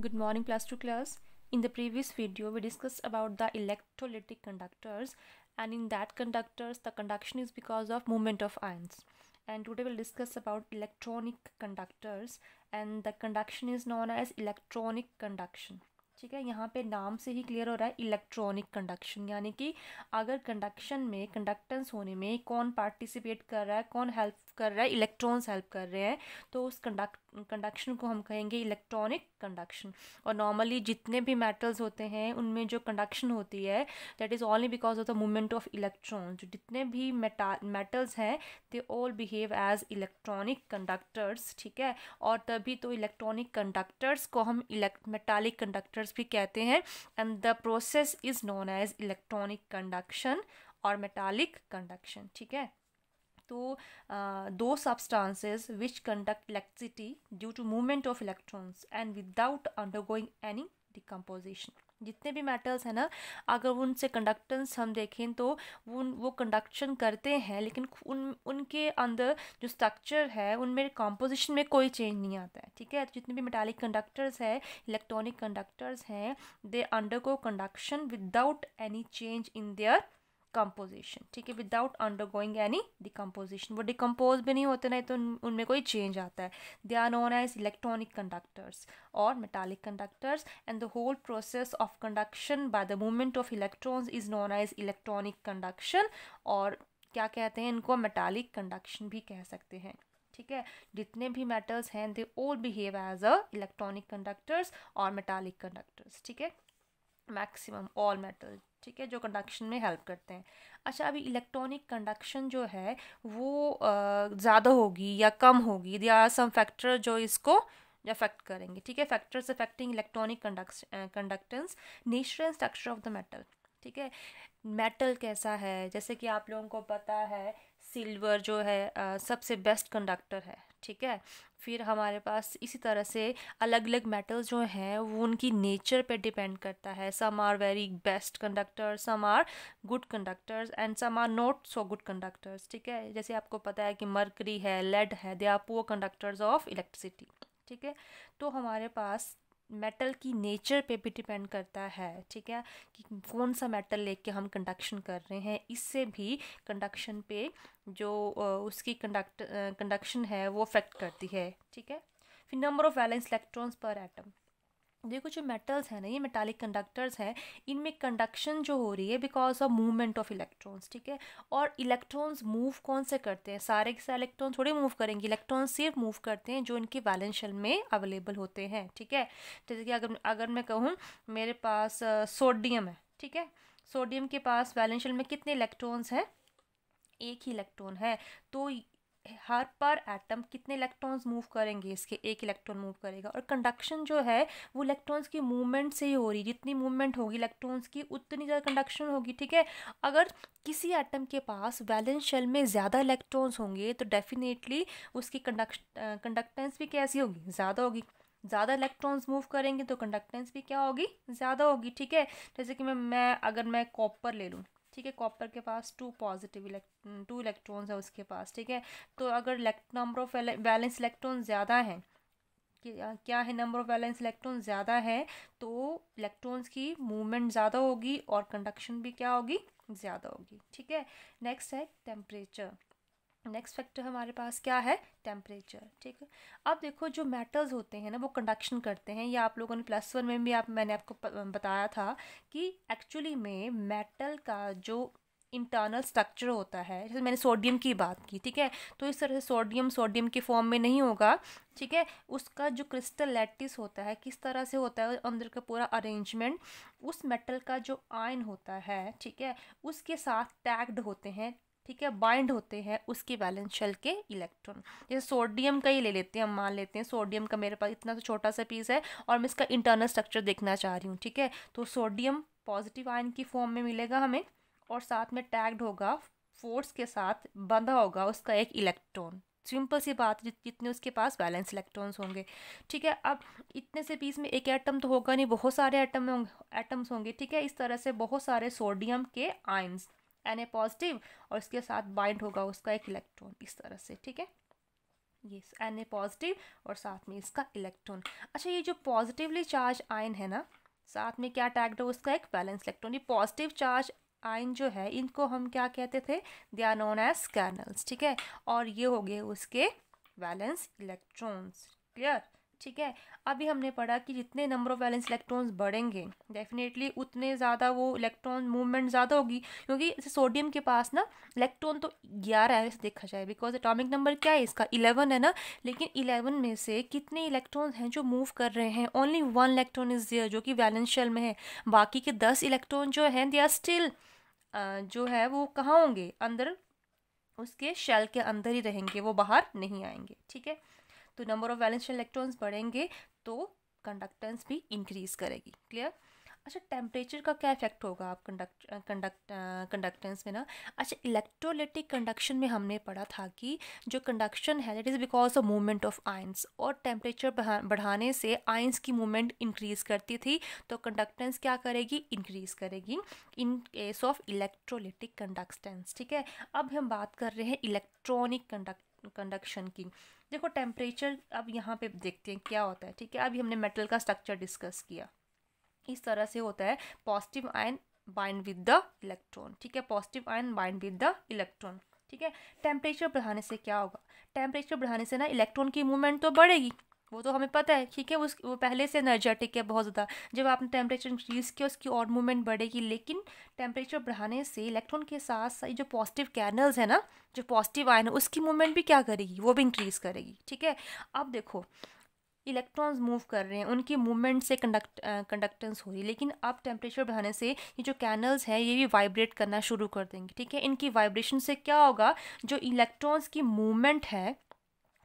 Good morning plus 2 class. In the previous video we discussed about the electrolytic conductors and in that conductors the conduction is because of movement of ions and today we'll discuss about electronic conductors and the conduction is known as electronic conduction. ठीक है यहाँ पे नाम से ही clear हो रहा है electronic conduction यानी कि अगर कंडक्शन में कंडक्टेंस होने में कौन पार्टिसिपेट कर रहा है कौन हेल्प कर रहा है इलेक्ट्रॉन्स हेल्प कर रहे हैं तो उस कंडक्ट कंडक्शन को हम कहेंगे इलेक्ट्रॉनिक कंडक्शन और नॉर्मली जितने भी मेटल्स होते हैं उनमें जो कंडक्शन होती है that is only because of the movement of electrons जो जितने भी मेटा मेटल्स हैं they all behave as electronic conductors ठीक है और तभी तो इलेक्ट्रॉनिक कंडक्टर्स को हम इलेक्ट मेटालिक कंडक्टर्स भी कहते हैं and the process is known as electronic conduction और मेटालिक कंडक्शन ठीक है तो दो substances which conduct electricity due to movement of electrons and without undergoing any decomposition जितने भी मेटल्स हैं ना अगर उनसे कंडक्टेंस हम देखें तो वो वो कंडक्शन करते हैं लेकिन उन उनके अंदर जो स्ट्रक्चर है उनमें कॉम्पोजिशन में कोई चेंज नहीं आता है ठीक है तो जितने भी मेटालिक कंडक्टर्स हैं इलेक्ट्रॉनिक कंडक्टर्स हैं they undergo conduction without any change in their composition ठीक है विदाउट अंडरगोइंग एनी डिकम्पोजिशन वो डिकम्पोज भी नहीं होते नहीं तो उनमें कोई चेंज आता है they are known as electronic conductors और metallic conductors and the whole process of conduction by the movement of electrons is known as electronic conduction और क्या कहते हैं इनको मेटालिक कंडक्शन भी कह सकते हैं ठीक है जितने भी मेटल्स हैं they all behave as a electronic conductors और मेटालिक कंडक्टर्स ठीक है मैक्सिमम ऑल मेटल ठीक है जो कंडक्शन में हेल्प करते हैं अच्छा अभी इलेक्ट्रॉनिक कंडक्शन जो है वो ज़्यादा होगी या कम होगी दे आर सम फैक्टर जो इसको अफेक्ट करेंगे ठीक है factors affecting electronic conductance nature and structure of the metal ठीक है मेटल कैसा है जैसे कि आप लोगों को पता है सिल्वर जो है सबसे बेस्ट कंडक्टर है ठीक है फिर हमारे पास इसी तरह से अलग अलग मेटल्स जो हैं वो उनकी नेचर पे डिपेंड करता है some are very best conductors some are good conductors and some are not so good conductors ठीक है जैसे आपको पता है कि मर्करी है लेड है they are poor conductors of electricity ठीक है तो हमारे पास मेटल की नेचर पे भी डिपेंड करता है ठीक है कि कौन सा मेटल लेके हम कंडक्शन कर रहे हैं इससे भी कंडक्शन पे जो उसकी कंडक्ट कंडक्शन है वो अफेक्ट करती है ठीक है फिर number of valence electrons per atom देखो जो मेटल्स हैं ना ये मेटालिक कंडक्टर्स हैं इनमें कंडक्शन जो हो रही है because of movement of electrons ठीक है और इलेक्ट्रॉन्स मूव कौन से करते हैं सारे के सारे इलेक्ट्रॉन थोड़े मूव करेंगे इलेक्ट्रॉन सिर्फ मूव करते हैं जो इनके वैलेंशल में अवेलेबल होते हैं ठीक है जैसे कि अगर अगर मैं कहूँ मेरे पास सोडियम है ठीक है सोडियम के पास वैलेंशल में कितने इलेक्ट्रॉन्स हैं एक ही इलेक्ट्रॉन है तो हर पर एटम कितने इलेक्ट्रॉन्स मूव करेंगे इसके एक इलेक्ट्रॉन मूव करेगा और कंडक्शन जो है वो इलेक्ट्रॉन्स की मूवमेंट से ही हो रही जितनी मूवमेंट होगी इलेक्ट्रॉन्स की उतनी ज़्यादा कंडक्शन होगी ठीक है अगर किसी एटम के पास वैलेंस शेल में ज़्यादा इलेक्ट्रॉन्स होंगे तो डेफिनेटली उसकी कंडक्टेंस भी कैसी होगी ज़्यादा होगी ज़्यादा इलेक्ट्रॉन्स मूव करेंगे तो कंडक्टेंस भी क्या होगी ज़्यादा होगी ठीक है जैसे कि मैं मैं अगर मैं कॉपर ले लूँ ठीक है कॉपर के पास two positive elect two electrons है उसके पास ठीक है तो अगर नंबर ऑफ बैलेंस इलेक्ट्रॉन ज़्यादा हैं क्या है नंबर ऑफ बैलेंस इलेक्ट्रॉन ज़्यादा है तो इलेक्ट्रॉन्स की मूवमेंट ज़्यादा होगी और कंडक्शन भी क्या होगी ज़्यादा होगी ठीक है नेक्स्ट है टेम्परेचर नेक्स्ट फैक्टर हमारे पास क्या है टेम्परेचर ठीक है अब देखो जो मेटल्स होते हैं ना वो कंडक्शन करते हैं या आप लोगों ने प्लस वन में भी आप मैंने आपको बताया था कि एक्चुअली में मेटल का जो इंटरनल स्ट्रक्चर होता है जैसे मैंने सोडियम की बात की ठीक है तो इस तरह से सोडियम सोडियम के फॉर्म में नहीं होगा ठीक है उसका जो क्रिस्टल लैटिस होता है किस तरह से होता है अंदर का पूरा अरेंजमेंट उस मेटल का जो आयन होता है ठीक है उसके साथ टैग्ड होते हैं ठीक है बाइंड होते हैं उसके वैलेंस शेल के इलेक्ट्रॉन जैसे सोडियम का ही ले लेते हैं हम मान लेते हैं सोडियम का मेरे पास इतना तो छोटा सा पीस है और मैं इसका इंटरनल स्ट्रक्चर देखना चाह रही हूँ ठीक है तो सोडियम पॉजिटिव आयन की फॉर्म में मिलेगा हमें और साथ में टैग्ड होगा फोर्स के साथ बंधा होगा उसका एक इलेक्ट्रॉन सिंपल सी बात जितने उसके पास बैलेंस इलेक्ट्रॉन्स होंगे ठीक है अब इतने से पीस में एक एटम तो होगा नहीं बहुत सारे एटम होंगे एटम्स होंगे ठीक है इस तरह से बहुत सारे सोडियम के आयन्स एन ए पॉजिटिव और इसके साथ बाइंड होगा उसका एक इलेक्ट्रॉन इस तरह से ठीक है ये एन ए पॉजिटिव और साथ में इसका इलेक्ट्रॉन अच्छा ये जो पॉजिटिवली चार्ज आयन है ना साथ में क्या टैग्ड है उसका एक बैलेंस इलेक्ट्रॉन ये पॉजिटिव चार्ज आयन जो है इनको हम क्या कहते थे they are known as kernels ठीक है और ये हो गए उसके बैलेंस इलेक्ट्रॉन्स क्लियर ठीक है अभी हमने पढ़ा कि जितने नंबर ऑफ वैलेंस इलेक्ट्रॉन्स बढ़ेंगे डेफिनेटली उतने ज़्यादा वो इलेक्ट्रॉन मूवमेंट ज़्यादा होगी क्योंकि जैसे सोडियम के पास ना इलेक्ट्रॉन तो ग्यारह है देखा जाए बिकॉज अटोमिक नंबर क्या है इसका इलेवन है ना लेकिन इलेवन में से कितने इलेक्ट्रॉन हैं जो मूव कर रहे हैं only one electron is there जो कि वैलेंस शेल में है बाकी के दस इलेक्ट्रॉन जो हैं दे आर स्टिल जो है वो कहाँ होंगे अंदर उसके शेल के अंदर ही रहेंगे वो बाहर नहीं आएंगे ठीक है तो नंबर ऑफ वैलेंस इलेक्ट्रॉन्स बढ़ेंगे तो कंडक्टेंस भी इंक्रीज़ करेगी क्लियर अच्छा टेम्परेचर का क्या इफेक्ट होगा आप कंडक्ट कंडक्ट कंडक्टेंस में ना अच्छा इलेक्ट्रोलिटिक कंडक्शन में हमने पढ़ा था कि जो कंडक्शन है that is because of movement of ions और टेम्परेचर बढ़ाने से आइंस की मूवमेंट इंक्रीज़ करती थी तो कंडक्टेंस क्या करेगी इंक्रीज़ करेगी in case of electrolytic conductance ठीक है अब हम बात कर रहे हैं इलेक्ट्रॉनिक कंडक्ट कंडक्शन की देखो टेम्परेचर अब यहाँ पे देखते हैं क्या होता है ठीक है अभी हमने मेटल का स्ट्रक्चर डिस्कस किया इस तरह से होता है positive ion bind with the electron ठीक है positive ion bind with the electron ठीक है टेम्परेचर बढ़ाने से क्या होगा टेम्परेचर बढ़ाने से ना इलेक्ट्रॉन की मूवमेंट तो बढ़ेगी वो तो हमें पता है ठीक है उस वो पहले से एनर्जेटिक है बहुत ज़्यादा जब आपने टेम्परेचर इंक्रीज़ किया उसकी और मूवमेंट बढ़ेगी लेकिन टेम्परेचर बढ़ाने से इलेक्ट्रॉन के साथ साथ जो पॉजिटिव कैनल्स है ना जो पॉजिटिव आयन है उसकी मूवमेंट भी क्या करेगी वो भी इंक्रीज़ करेगी ठीक है अब देखो इलेक्ट्रॉन्स मूव कर रहे हैं उनकी मूवमेंट से कंडक्ट कंडक्टेंस हो रही लेकिन अब टेम्परेचर बढ़ाने से ये जो कैनल्स हैं ये भी वाइब्रेट करना शुरू कर देंगे ठीक है इनकी वाइब्रेशन से क्या होगा जो इलेक्ट्रॉन्स की मूवमेंट है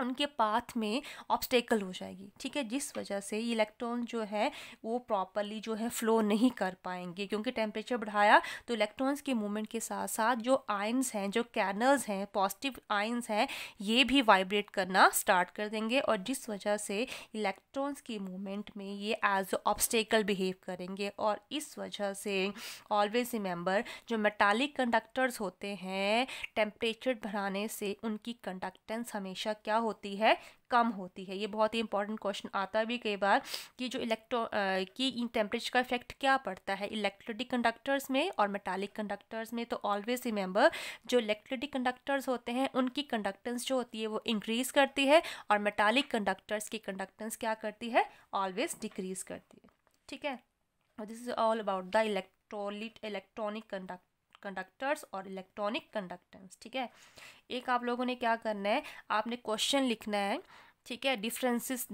उनके पाथ में ऑब्स्टेकल हो जाएगी ठीक है जिस वजह से इलेक्ट्रॉन जो है वो प्रॉपरली जो है फ्लो नहीं कर पाएंगे क्योंकि टेम्परेचर बढ़ाया तो इलेक्ट्रॉन्स के मूवमेंट के साथ साथ जो आयंस हैं जो कैनल्स हैं पॉजिटिव आयंस हैं ये भी वाइब्रेट करना स्टार्ट कर देंगे और जिस वजह से इलेक्ट्रॉन्स की मूवमेंट में ये एज ऑब्स्टेकल बिहेव करेंगे और इस वजह से ऑलवेज रिमेंबर जो मेटालिक कंडक्टर्स होते हैं टेम्परेचर बढ़ाने से उनकी कंडक्टेंस हमेशा क्या हो होती है कम होती है ये बहुत ही इंपॉर्टेंट क्वेश्चन आता भी कई बार कि जो इलेक्ट्रो की टेम्परेचर का इफेक्ट क्या पड़ता है इलेक्ट्रोटिक कंडक्टर्स में और मेटालिक कंडक्टर्स में तो ऑलवेज रिमेंबर जो इलेक्ट्रोटिक कंडक्टर्स होते हैं उनकी कंडक्टेंस जो होती है वो इंक्रीज़ करती है और मेटालिक कंडक्टर्स की कंडक्टेंस क्या करती है ऑलवेज डिक्रीज़ करती है ठीक है this is all about the electrolyte electronic conductor conductors और इलेक्ट्रॉनिक कंडक्टेंस ठीक है एक आप लोगों ने क्या करना है आपने क्वेश्चन लिखना है ठीक है differences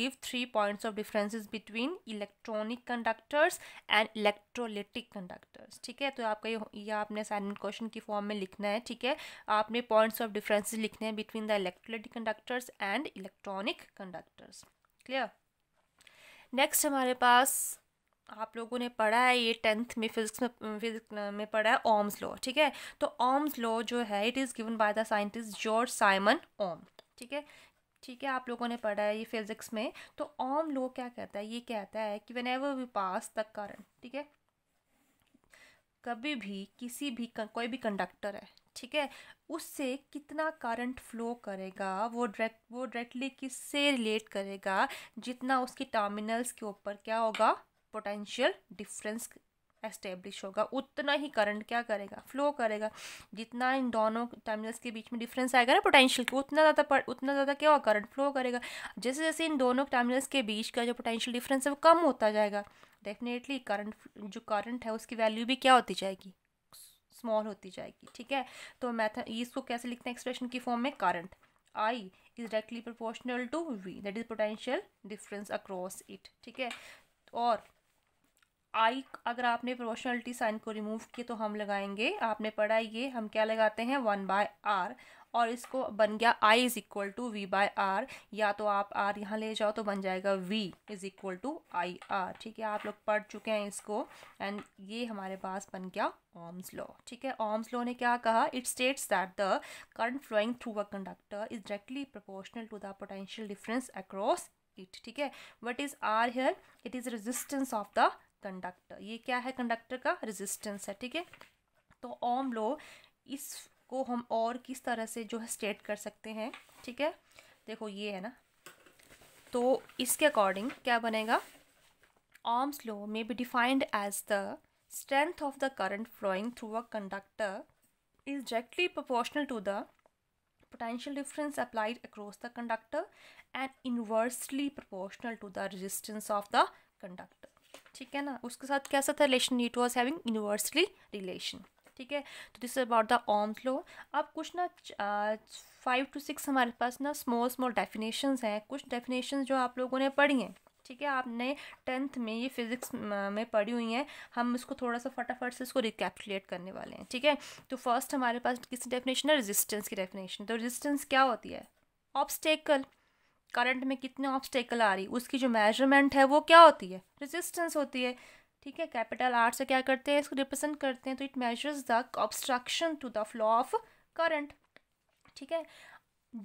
give three points of differences between electronic conductors and electrolytic conductors ठीक है तो आपका ये ये आपने असाइनमेंट क्वेश्चन की फॉर्म में लिखना है ठीक है आपने पॉइंट्स ऑफ डिफरेंसेस लिखने हैं between the electrolytic conductors and electronic conductors clear next हमारे पास आप लोगों ने पढ़ा है ये टेंथ में फिजिक्स में फिजिक्स में पढ़ा है ओम्स लॉ ठीक है तो ओम्स लॉ जो है it is given by the scientist George Simon Ohm ठीक है ठीक है आप लोगों ने पढ़ा है ये फिजिक्स में तो ओम लॉ क्या कहता है ये कहता है कि whenever we pass the current ठीक है कभी भी किसी भी कोई भी कंडक्टर है ठीक है उससे कितना करंट फ्लो करेगा वो डायरेक्ट वो डायरेक्टली किससे रिलेट करेगा जितना उसके टर्मिनल्स के ऊपर क्या होगा पोटेंशियल डिफरेंस एस्टेब्लिश होगा उतना ही करंट क्या करेगा फ्लो करेगा जितना इन दोनों टर्मिनल्स के बीच में डिफरेंस आएगा ना पोटेंशियल को उतना ज़्यादा उतना ज़्यादा क्या होगा करंट फ्लो करेगा जैसे जैसे इन दोनों टर्मिनल्स के बीच का जो पोटेंशियल डिफरेंस है वो कम होता जाएगा डेफिनेटली करंट जो करंट है उसकी वैल्यू भी क्या होती जाएगी स्मॉल होती जाएगी ठीक है तो मैथ इसको कैसे लिखते हैं एक्सप्रेशन की फॉर्म में current I is directly proportional to V that is potential difference across it ठीक है और आई अगर आपने प्रोपोर्शनलिटी साइन को रिमूव किए तो हम लगाएंगे आपने पढ़ा ये हम क्या लगाते हैं वन बाय आर और इसको बन गया I is equal to V by R या तो आप आर यहाँ ले जाओ तो बन जाएगा V is equal to I R ठीक है आप लोग पढ़ चुके हैं इसको एंड ये हमारे पास बन गया ओम्स लॉ ठीक है ओम्स लॉ ने क्या कहा it states that the current flowing through a conductor is directly proportional to the potential difference across it ठीक है what is R here it is resistance of the conductor ये क्या है कंडक्टर का resistance है ठीक है तो ओम लो इसको हम और किस तरह से जो है स्टेट कर सकते हैं ठीक है देखो ये है ना तो इसके अकॉर्डिंग क्या बनेगा Ohm's law may be defined as the strength of the current flowing through a conductor is directly proportional to the potential difference applied across the conductor and inversely proportional to the resistance of the conductor ठीक है ना उसके साथ कैसा था relation it was having universally relation ठीक है तो this about the Ohm's law अब कुछ ना फाइव टू सिक्स हमारे पास ना स्मॉल स्मॉल डेफिनेशंस हैं कुछ डेफिनेशन जो आप लोगों ने पढ़ी हैं ठीक है आपने टेंथ में ये फिज़िक्स में पढ़ी हुई हैं हम इसको थोड़ा सा फटाफट से इसको रिकैपुलेट करने वाले हैं ठीक है तो फर्स्ट हमारे पास किसी डेफिनेशन है रेजिस्टेंस की डेफिनेशन तो रेजिस्टेंस क्या होती है ऑब्स्टेकल करंट में कितने ऑब्स्टेकल आ रही उसकी जो मेजरमेंट है वो क्या होती है रेजिस्टेंस होती है ठीक है कैपिटल आर से क्या करते हैं इसको रिप्रेजेंट करते हैं तो it measures the obstruction to the flow of current ठीक है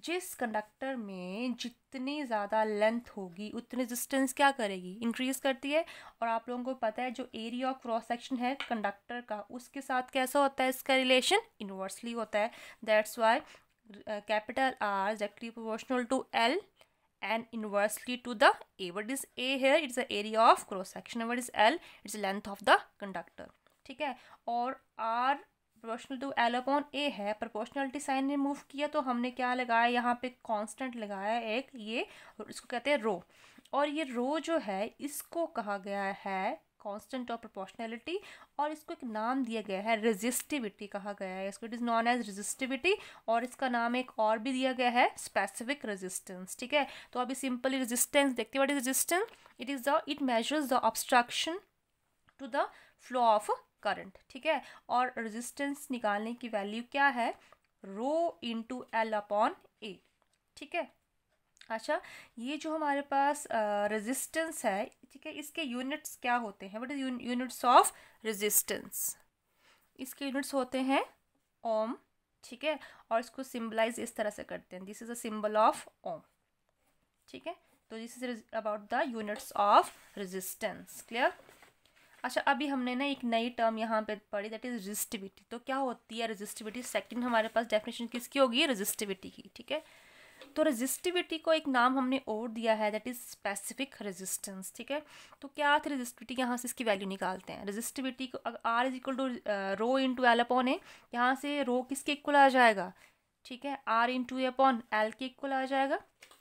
जिस कंडक्टर में जितनी ज़्यादा लेंथ होगी उतनी रजिस्टेंस क्या करेगी इंक्रीज़ करती है और आप लोगों को पता है जो एरिया ऑफ क्रॉस सेक्शन है कंडक्टर का उसके साथ कैसा होता है इसका रिलेशन इन्वर्सली होता है that's why capital R directly proportional to L and inversely to the A. What is A here? It's the area of cross section. What is L? It's the length of the conductor. ठीक है और R proportional to L upon A है proportionality sign ने move किया तो हमने क्या लगाया यहाँ पे कांस्टेंट लगाया एक ये इसको कहते हैं रो और ये रो जो है इसको कहा गया है कॉन्स्टेंट ऑफ प्रोपोर्शनैलिटी और इसको एक नाम दिया गया है रेजिस्टिविटी कहा गया है इसको it is known as resistivity और इसका नाम एक और भी दिया गया है स्पेसिफिक रेजिस्टेंस ठीक है तो अभी सिंपली रेजिस्टेंस देखते what is resistance it is the it measures the obstruction to the flow of current ठीक है और रेजिस्टेंस निकालने की वैल्यू क्या है rho into L upon A ठीक है अच्छा ये जो हमारे पास रेजिस्टेंस है ठीक है इसके यूनिट्स क्या होते हैं what is units of resistance इसके यूनिट्स होते हैं ओम ठीक है और इसको सिम्बलाइज इस तरह से करते हैं this is a symbol of ohm ठीक है तो this is about the units of resistance clear अच्छा अभी हमने ना एक नई टर्म यहाँ पे पढ़ी दैट इज़ रजिस्टिविटी तो क्या होती है रजिस्टिविटी सेकंड हमारे पास डेफिनेशन किसकी होगी रजिस्टिविटी की ठीक है तो रेजिस्टिविटी को एक नाम हमने और दिया है दैट इज़ स्पेसिफिक रेजिस्टेंस ठीक है तो क्या थे रेजिस्टिविटी यहाँ से इसकी वैल्यू निकालते हैं रेजिस्टिविटी को R is equal to rho into L upon A यहाँ से रो किसके इक्वल आ जाएगा ठीक है R into two upon L के इक्वल आ जाएगा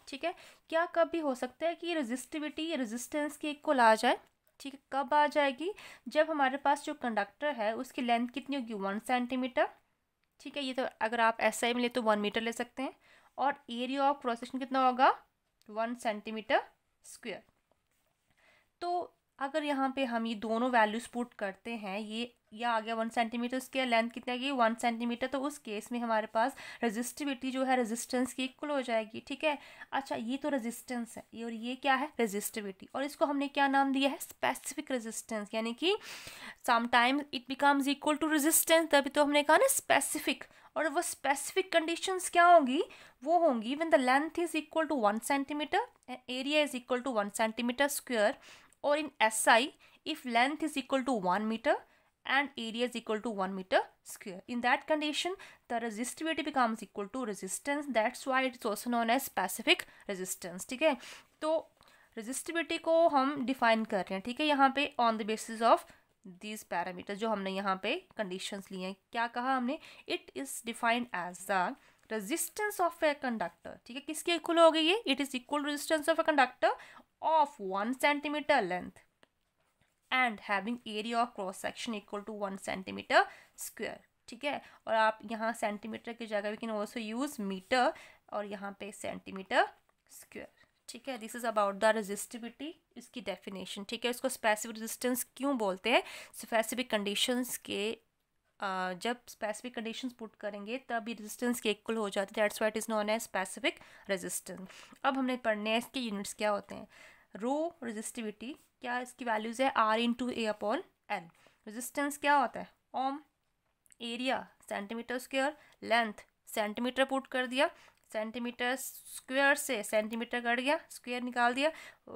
ठीक है क्या कब भी हो सकता है कि रेजिस्टिविटी रेजिस्टेंस के इक्वल आ जाए ठीक है कब आ जाएगी जब हमारे पास जो कंडक्टर है उसकी लेंथ कितनी होगी वन सेंटीमीटर ठीक है ये तो अगर आप एस आई में ले तो वन मीटर ले सकते हैं और एरिया ऑफ क्रॉस कितना होगा वन सेंटीमीटर स्क्वेयर तो अगर यहाँ पे हम ये दोनों वैल्यूज पुट करते हैं ये या आ गया वन सेंटीमीटर उसके लेंथ कितनी आ गई वन सेंटीमीटर तो उस केस में हमारे पास रेजिस्टिविटी जो है रेजिस्टेंस की इक्वल हो जाएगी ठीक है अच्छा ये तो रेजिस्टेंस है ये और ये क्या है रेजिस्टिविटी और इसको हमने क्या नाम दिया है स्पेसिफिक रेजिस्टेंस यानी कि sometimes it becomes equal to resistance तभी तो हमने कहा ना स्पेसिफिक और वो स्पेसिफिक कंडीशंस क्या होंगी वो होंगी when the length is equal to one centimetre and area is equal to one centimetre square और in S I if length is equal to one metre and area is equal to 1 meter square. In that condition, the resistivity becomes equal to resistance. That's why it's also known as specific resistance. ठीक है तो resistivity को हम define कर रहे हैं ठीक है यहाँ पे on the basis of these parameter जो हमने यहाँ पे कंडीशंस लिए हैं क्या कहा हमने it is defined as the resistance of a conductor ठीक है किसके इक्वल हो गई ये it is equal resistance of a conductor of one centimetre length and having area of cross section equal to one centimetre square ठीक है और आप यहाँ सेंटीमीटर की जगह we can also use metre और यहाँ पे सेंटीमीटर स्क्वेयर ठीक है this is about the resistivity इसकी डेफिनेशन ठीक है इसको स्पेसिफिक रेजिस्टेंस क्यों बोलते हैं स्पेसिफिक कंडीशंस के जब स्पेसिफिक कंडीशंस पुट करेंगे तब ये रेजिस्टेंस के इक्वल हो जाते हैं that's why is known as specific resistance अब हमने पढ़ने हैं इसके यूनिट्स क्या होते हैं रो रजिस्टिविटी क्या इसकी वैल्यूज़ है R into A upon L resistance क्या होता है ohm area centimetre square length centimetre put कर दिया सेंटीमीटर स्क्वायर से सेंटीमीटर कट गया स्क्वायर निकाल दिया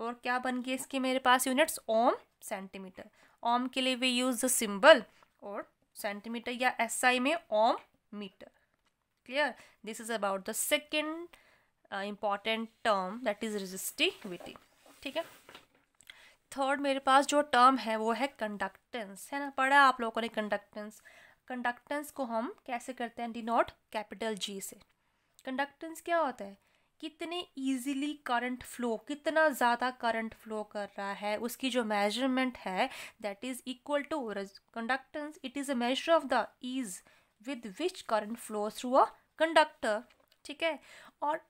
और क्या बन गया इसके मेरे पास यूनिट्स ओम सेंटीमीटर ओम के लिए वी यूज़ द सिंबल और सेंटीमीटर या एस SI में ohm metre clear this is about the second important term that is resistivity ठीक है थर्ड मेरे पास जो टर्म है वो है कंडक्टेंस है ना पढ़ा आप लोगों ने कंडक्टेंस कंडक्टेंस को हम कैसे करते हैं डिनोट कैपिटल जी से कंडक्टेंस क्या होता है कितने ईजीली करंट फ्लो कितना ज़्यादा करंट फ्लो कर रहा है उसकी जो मेजरमेंट है that is equal to conductance it is a measure of the ease with which current flow through a conductor ठीक है और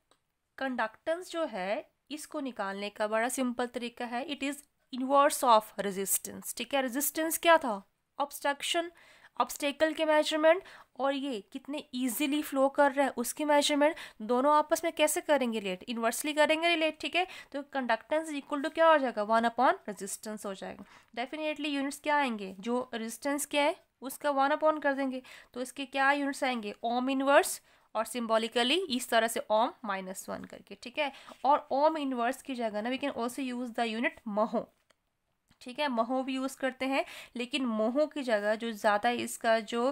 कंडक्टेंस जो है इसको निकालने का बड़ा सिंपल तरीका है it is inverse of resistance ठीक है रेजिस्टेंस क्या था ऑब्स्ट्रक्शन ऑब्स्टेकल के मेजरमेंट और ये कितने ईजिली फ्लो कर रहा है उसकी मेजरमेंट दोनों आपस में कैसे करेंगे रिलेट इन्वर्सली करेंगे रिलेट ठीक है तो कंडक्टेंस इक्वल टू क्या हो जाएगा वन अपॉन रेजिस्टेंस हो जाएगा डेफिनेटली यूनिट्स क्या आएंगे जो रेजिस्टेंस क्या है उसका वन अपॉन कर देंगे तो इसके क्या यूनिट्स आएंगे ओम इनवर्स और सिम्बॉलिकली इस तरह से ओम माइनस वन करके ठीक है और ओम इनवर्स की जगह ना we can also use the unit mho ठीक है महो भी यूज़ करते हैं लेकिन मोहो की जगह जो ज़्यादा इसका जो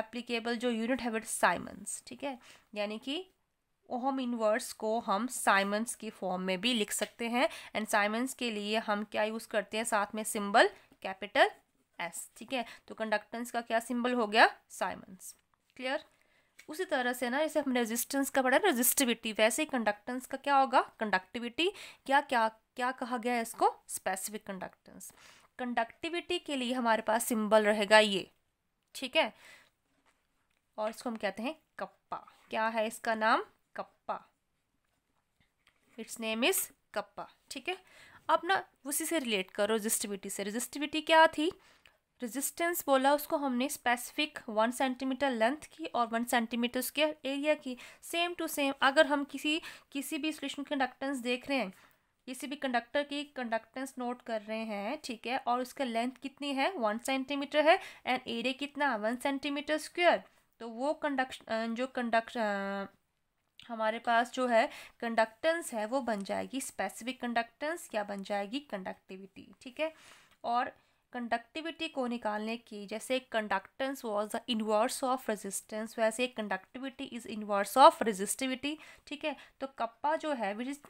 एप्लीकेबल जो यूनिट है वट साइमंस ठीक है यानी कि ओहम इनवर्स को हम साइमंस की फॉर्म में भी लिख सकते हैं एंड साइमंस के लिए हम क्या यूज़ करते हैं साथ में सिंबल कैपिटल एस ठीक है तो कंडक्टेंस का क्या सिंबल हो गया साइमंस क्लियर उसी तरह से ना जैसे हमने रेजिस्टेंस का पढ़ा रेजिस्टिविटी वैसे ही कंडक्टेंस का क्या होगा कंडक्टिविटी क्या क्या क्या कहा गया है इसको स्पेसिफिक कंडक्टेंस कंडक्टिविटी के लिए हमारे पास सिंबल रहेगा ये ठीक है और इसको हम कहते हैं कप्पा क्या है इसका नाम kappa its name is kappa ठीक है अब ना उसी से रिलेट करो रजिस्टिविटी से रजिस्टिविटी क्या थी रेजिस्टेंस बोला उसको हमने स्पेसिफिक वन सेंटीमीटर लेंथ की और वन सेंटीमीटर उसके एरिया की सेम टू सेम अगर हम किसी किसी भी सोल्यूशन कंडक्टेंस देख रहे हैं किसी भी कंडक्टर की कंडक्टेंस नोट कर रहे हैं ठीक है और उसका लेंथ कितनी है वन सेंटीमीटर है एंड एरिया कितना वन सेंटीमीटर स्क्वेयर तो वो कंडक्शन जो कंडक्ट हमारे पास जो है कंडक्टेंस है वो बन जाएगी स्पेसिफिक कंडक्टेंस क्या बन जाएगी कंडक्टिविटी ठीक है और कंडक्टिविटी को निकालने की जैसे conductance was the inverse of resistance वैसे conductivity is inverse of resistivity ठीक है तो कप्पा जो है which is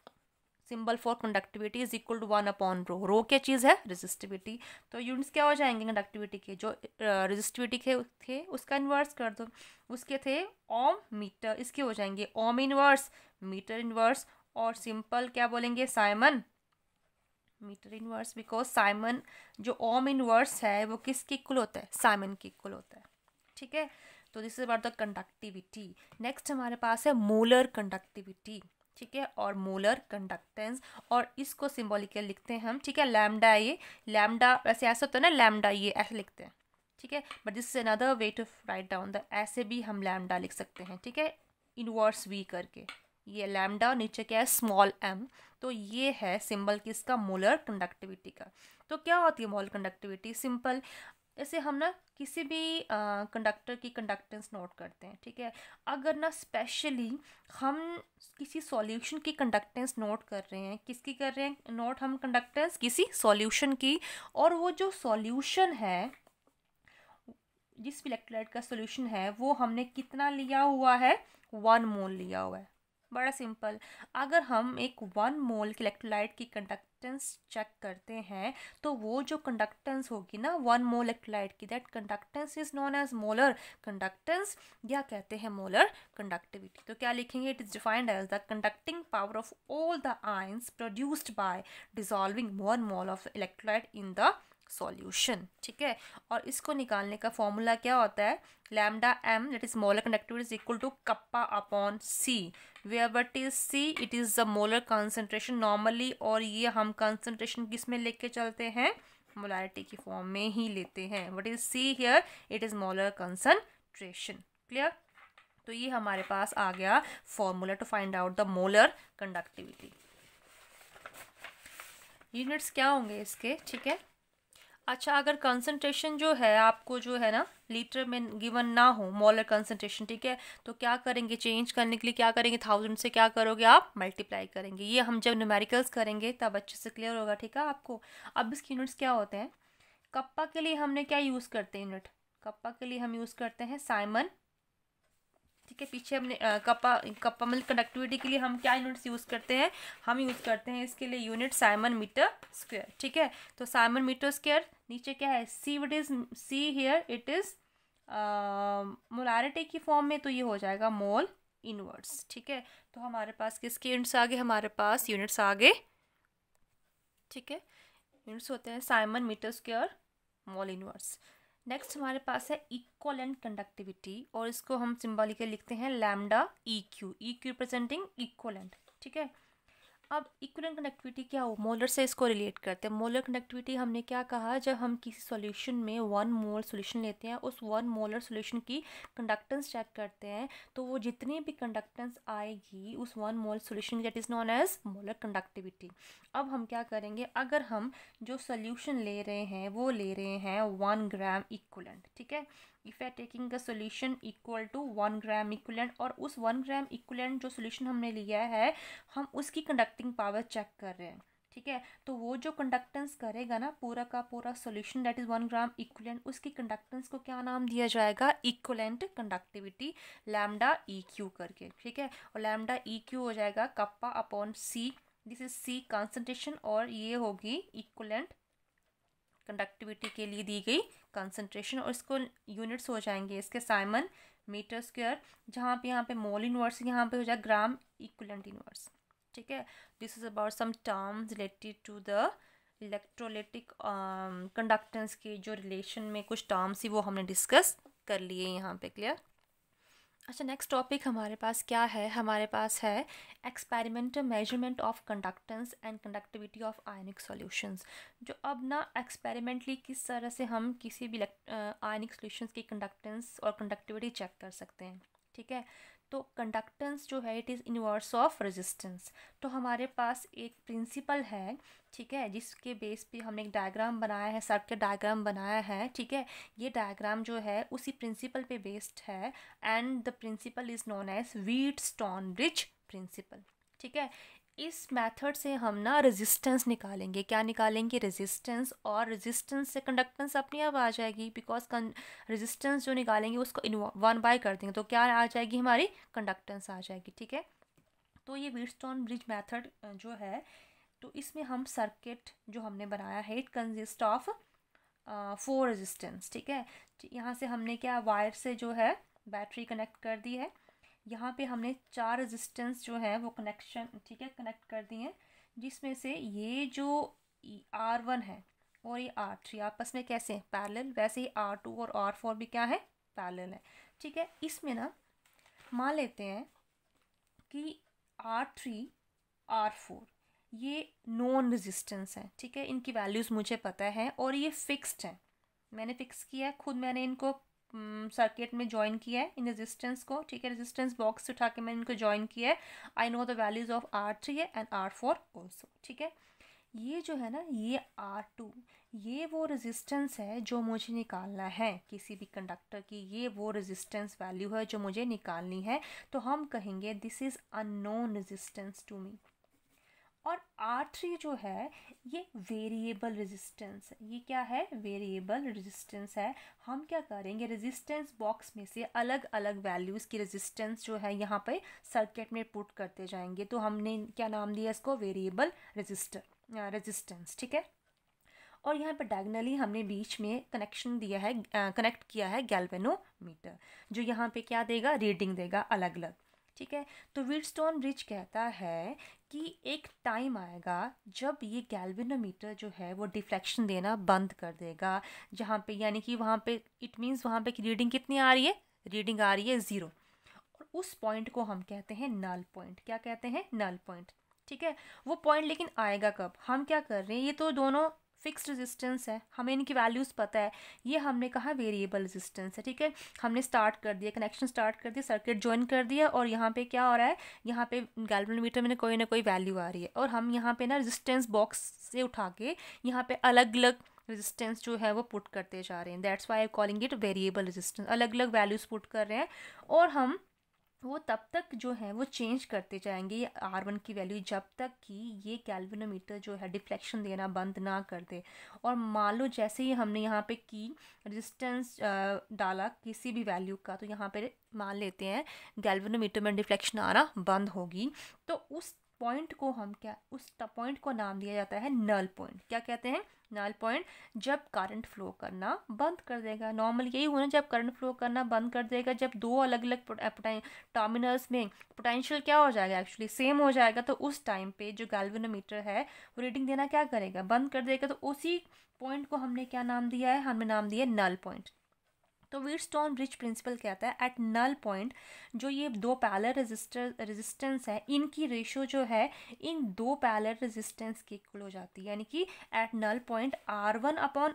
symbol for conductivity is equal to one upon rho rho क्या चीज़ है रेजिस्टिविटी तो यूनिट्स क्या हो जाएंगे कंडक्टिविटी के जो रेजिस्टिविटी के थे उसका इन्वर्स कर दो उसके थे ओम मीटर इसके हो जाएंगे ओम इन्वर्स मीटर इन्वर्स और सिंपल क्या बोलेंगे siemens metre inverse because siemens जो ओम इन्वर्स है वो किसके इक्वल होता है साइमन के इक्वल होता है ठीक है तो this is about the conductivity next हमारे पास है मोलर कंडक्टिविटी ठीक है और मोलर कंडक्टेंस और इसको सिम्बोलिकल लिखते हैं हम ठीक है लैमडा ये लैमडा वैसे ऐसा होता है ना लैमडा ये ऐसे लिखते हैं ठीक है but this is another way to write down the ऐसे भी हम लैमडा लिख सकते हैं ठीक है इनवर्स वी करके ये लैमडा और नीचे क्या है स्मॉल एम तो ये है सिंबल किसका मोलर कंडक्टिविटी का तो क्या होती है मोलर कंडक्टिविटी सिंपल इसे हम ना किसी भी कंडक्टर की कंडक्टेंस नोट करते हैं ठीक है अगर ना स्पेशली हम किसी सॉल्यूशन की कंडक्टेंस नोट कर रहे हैं किसकी कर रहे हैं नोट हम कंडक्टेंस किसी सॉल्यूशन की और वो जो सॉल्यूशन है जिस इलेक्ट्रोलाइट का सॉल्यूशन है वो हमने कितना लिया हुआ है वन मोल लिया हुआ है बड़ा सिंपल अगर हम एक वन मोल की इलेक्ट्रोलाइट की कंडक्टेंस चेक करते हैं तो वो जो कंडक्टेंस होगी ना वन मोल इलेक्ट्रोलाइट की that conductance is known as molar conductance या कहते हैं मोलर कंडक्टिविटी तो क्या लिखेंगे it is defined as the conducting power of all the ions produced by dissolving one mole of electrolyte in the solution ठीक है और इसको निकालने का फॉर्मूला क्या होता है lambda M that is molar conductivity is equal to kappa upon C where but is C it is the molar concentration normally और ये हम कंसेंट्रेशन किस में लेके चलते हैं मोलारिटी की फॉर्म में ही लेते हैं what is C here it is molar concentration clear तो ये हमारे पास आ गया formula to find out the molar conductivity units क्या होंगे इसके ठीक है अच्छा अगर कंसंट्रेशन जो है आपको जो है ना लीटर में गिवन ना हो मॉलर कंसंट्रेशन ठीक है तो क्या करेंगे चेंज करने के लिए क्या करेंगे थाउजेंड से क्या करोगे आप मल्टीप्लाई करेंगे ये हम जब न्यूमेरिकल्स करेंगे तब अच्छे से क्लियर होगा ठीक है आपको अब इसके यूनिट्स क्या होते हैं कप्पा के लिए हमने क्या यूज़ करते हैं यूनिट कप्पा के लिए हम यूज़ करते हैं साइमन ठीक है पीछे हमने कपा कपा मतलब कंडक्टिविटी के लिए हम क्या यूनिट्स यूज़ करते हैं हम यूज़ करते हैं इसके लिए यूनिट साइमन मीटर स्क्वायर ठीक है तो साइमन मीटर स्क्वायर नीचे क्या है C what is C here it is molarity की फॉर्म में तो ये हो जाएगा मोल इनवर्ड्स ठीक है तो हमारे पास किसके यूनिट्स आगे हमारे पास यूनिट्स आगे ठीक है यूनिट्स होते हैं siemens metre square mole inverse next हमारे पास है एंड कंडक्टिविटी और इसको हम सिम्बॉलिकली लिखते हैं lambda E Q E Q representing and ठीक है अब इक्विलेंट कनेक्टिविटी क्या हो मोलर से इसको रिलेट करते हैं मोलर कनेक्टिविटी हमने क्या कहा जब हम किसी सॉल्यूशन में वन मोल सॉल्यूशन लेते हैं उस वन मोलर सॉल्यूशन की कंडक्टेंस चेक करते हैं तो वो जितनी भी कंडक्टेंस आएगी उस one mole solution that is known as molar conductivity अब हम क्या करेंगे अगर हम जो सोल्यूशन ले रहे हैं वो ले रहे हैं वन ग्राम इक्वलेंट ठीक है if are taking the solution equal to one gram equivalent और उस वन ग्राम इक्वलेंट जो सोल्यूशन हमने लिया है हम उसकी कंडक्टिंग पावर चेक कर रहे हैं ठीक है तो वो जो कंडक्टेंस करेगा ना पूरा का पूरा solution that is one gram equivalent उसकी कंडक्टेंस को क्या नाम दिया जाएगा equivalent conductivity lambda E Q करके ठीक है और लैमडा ई क्यू हो जाएगा kappa upon C this is C concentration और ये होगी इक्वलेंट कंडक्टिविटी के लिए दी गई कंसनट्रेशन और इसको यूनिट्स हो जाएंगे इसके साइमन मीटर स्क्वेयर जहाँ पे यहाँ पे मोल इनवर्स यहाँ पे हो जाए ग्राम इक्वलेंट इनवर्स ठीक है this is about some terms related to the electrolytic conductance के जो रिलेशन में कुछ टर्म्स ही वो हमने डिस्कस कर लिए यहाँ पे क्लियर अच्छा नेक्स्ट टॉपिक हमारे पास क्या है हमारे पास है experimental measurement of conductance and conductivity of ionic solutions जो अब ना एक्सपेरिमेंटली किस तरह से हम किसी भी आयनिक सॉल्यूशंस की कंडक्टेंस और कंडक्टिविटी चेक कर सकते हैं ठीक है तो कंडक्टेंस जो है it is inverse of resistance तो हमारे पास एक प्रिंसिपल है ठीक है जिसके बेस पे हमने एक डायग्राम बनाया है सर्क डायग्राम बनाया है ठीक है ये डायग्राम जो है उसी प्रिंसिपल पे बेस्ड है and the principle is known as Wheatstone bridge principle ठीक है इस मेथड से हम ना रेजिस्टेंस निकालेंगे क्या निकालेंगे रेजिस्टेंस और रेजिस्टेंस से कंडक्टेंस अपने आप आ जाएगी बिकॉज रेजिस्टेंस जो निकालेंगे उसको इन वन बाय कर देंगे तो क्या आ जाएगी हमारी कंडक्टेंस आ जाएगी ठीक है तो ये वीडस्टोन ब्रिज मेथड जो है तो इसमें हम सर्किट जो हमने बनाया है it consist of four resistance ठीक है यहाँ से हमने क्या वायर से जो है बैटरी कनेक्ट कर दी है यहाँ पे हमने चार रेजिस्टेंस जो है वो कनेक्शन ठीक है कनेक्ट कर दिए हैं जिसमें से ये जो आर e, वन है और ये आर थ्री आपस में कैसे हैं पैरेलल वैसे ही आर टू और आर फोर भी क्या है पैरेलल है ठीक है इसमें ना मान लेते हैं कि आर थ्री आर फोर ये नॉन रेजिस्टेंस है ठीक है इनकी वैल्यूज़ मुझे पता है और ये फिक्स्ड हैं मैंने फिक्स किया है खुद मैंने इनको सर्किट में ज्वाइन किया है इन रेजिस्टेंस को ठीक है रेजिस्टेंस बॉक्स से उठा के मैंने इनको ज्वाइन किया है I know the values of R three and R four also ठीक है ये जो है ना ये आर टू ये वो रेजिस्टेंस है जो मुझे निकालना है किसी भी कंडक्टर की ये वो रेजिस्टेंस वैल्यू है जो मुझे निकालनी है तो हम कहेंगे this is unknown resistance to me और आठ थ्री जो है ये वेरिएबल रेजिस्टेंस है ये क्या है वेरिएबल रेजिस्टेंस है हम क्या करेंगे रेजिस्टेंस बॉक्स में से अलग अलग वैल्यूज़ की रेजिस्टेंस जो है यहाँ पे सर्किट में पुट करते जाएंगे तो हमने क्या नाम दिया इसको वेरिएबल रेजिस्टर रेजिस्टेंस ठीक है और यहाँ पर डायगनली हमने बीच में कनेक्शन दिया है कनेक्ट किया है गैल्वेनोमीटर जो यहाँ पे क्या देगा रीडिंग देगा अलग अलग ठीक है तो वीडस्टोन ब्रिज कहता है कि एक टाइम आएगा जब ये गैल्विनोमीटर जो है वो डिफ्लेक्शन देना बंद कर देगा जहाँ पे यानी कि वहाँ पे इट मींस वहाँ पे कि रीडिंग कितनी आ रही है रीडिंग आ रही है ज़ीरो और उस पॉइंट को हम कहते हैं नल पॉइंट क्या कहते हैं नल पॉइंट ठीक है वो पॉइंट लेकिन आएगा कब हम क्या कर रहे हैं ये तो दोनों फिक्स रेजिस्टेंस है हमें इनकी वैल्यूज़ पता है ये हमने कहा वेरिएबल रेजिस्टेंस है ठीक है हमने स्टार्ट कर दिया कनेक्शन स्टार्ट कर दिया सर्किट ज्वाइन कर दिया और यहाँ पे क्या हो रहा है यहाँ पे गैल्वनोमीटर में कोई ना कोई वैल्यू आ रही है और हम यहाँ पे ना रेजिस्टेंस बॉक्स से उठा के यहाँ पे अलग अलग रेजिस्टेंस जो है वो पुट करते जा रहे हैं that's why I calling it variable resistance अलग अलग वैल्यूज़ पुट कर रहे हैं और हम वो तब तक जो है वो चेंज करते जाएंगे आर वन की वैल्यू जब तक कि ये कैलविनोमीटर जो है डिफ्लेक्शन देना बंद ना कर दे और मान लो जैसे ही हमने यहाँ पे की रेजिस्टेंस डाला किसी भी वैल्यू का तो यहाँ पे मान लेते हैं गैलविनोमीटर में डिफ्लेक्शन आना बंद होगी तो उस पॉइंट को हम क्या उस पॉइंट को नाम दिया जाता है नल पॉइंट क्या कहते हैं नल पॉइंट जब करंट फ्लो करना बंद कर देगा नॉर्मल यही होना जब करंट फ्लो करना बंद कर देगा जब दो अलग अलग टर्मिनल्स में पोटेंशियल क्या हो जाएगा एक्चुअली सेम हो जाएगा तो उस टाइम पे जो गैल्वेनोमीटर है वो रीडिंग देना क्या करेगा बंद कर देगा तो उसी पॉइंट को हमने क्या नाम दिया है हमने नाम दिया नल पॉइंट तो वीटस्टोन ब्रिज प्रिंसिपल कहता है एट नल पॉइंट जो ये दो पैलर रेजिस्टर रेजिस्टेंस है इनकी रेशो जो है इन दो पैलर रेजिस्टेंस की इक्वल हो जाती है यानी कि at null point R one upon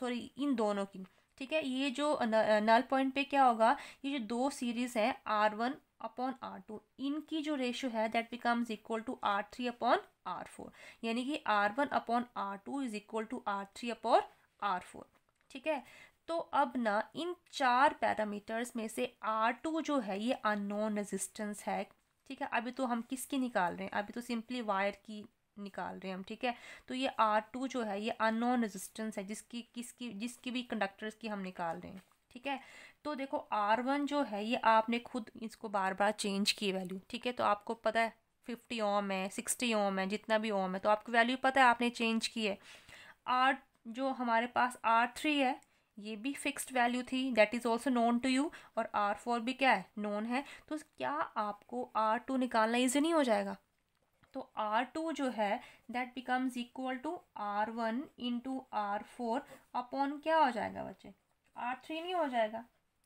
sorry इन दोनों की ठीक है ये जो नल uh, पॉइंट uh, पे क्या होगा ये जो दो सीरीज़ हैं R one upon R two इनकी जो रेशियो है that becomes equal to R three upon R four यानी कि R one upon R two is equal to R three upon R four ठीक है तो अब ना इन चार पैरामीटर्स में से आर टू जो है ये अननोन रेजिस्टेंस है ठीक है अभी तो हम किसकी निकाल रहे हैं अभी तो सिंपली वायर की निकाल रहे हैं हम ठीक है तो ये आर टू जो है ये अननोन रेजिस्टेंस है जिसकी किसकी जिसकी भी कंडक्टर्स की हम निकाल रहे हैं ठीक है तो देखो आर वन जो है ये आपने खुद इसको बार बार चेंज की वैल्यू ठीक है तो आपको पता है फिफ्टी ओम है सिक्सटी ओम है जितना भी ओम है तो आपकी वैल्यू पता है आपने चेंज की है आर जो हमारे पास आर थ्री है ये भी फिक्स्ड वैल्यू थी that is also known to you और आर फोर भी क्या है नोन है तो क्या आपको आर टू निकालना ईजी नहीं हो जाएगा तो आर टू जो है that becomes equal to R one into R four upon क्या हो जाएगा बच्चे आर थ्री नहीं हो जाएगा